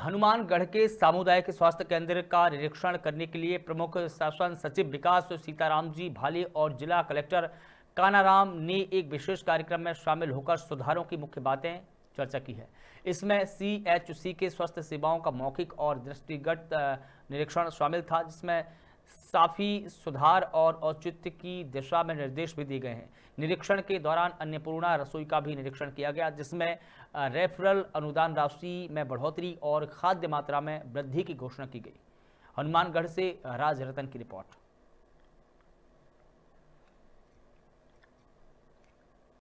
हनुमानगढ़ के सामुदायिक स्वास्थ्य केंद्र का निरीक्षण करने के लिए प्रमुख शासन सचिव विकास सीताराम जी भाले और जिला कलेक्टर कानाराम ने एक विशेष कार्यक्रम में शामिल होकर सुधारों की मुख्य बातें चर्चा की है इसमें सी एच सी के स्वास्थ्य सेवाओं का मौखिक और दृष्टिगत निरीक्षण शामिल था जिसमें साफी सुधार और औचित्य की दिशा में निर्देश भी दिए गए हैं निरीक्षण के दौरान अन्नपूर्णा रसोई का भी निरीक्षण किया गया जिसमें रेफरल अनुदान राशि में बढ़ोतरी और खाद्य मात्रा में वृद्धि की घोषणा की गई हनुमानगढ़ से राज रतन की रिपोर्ट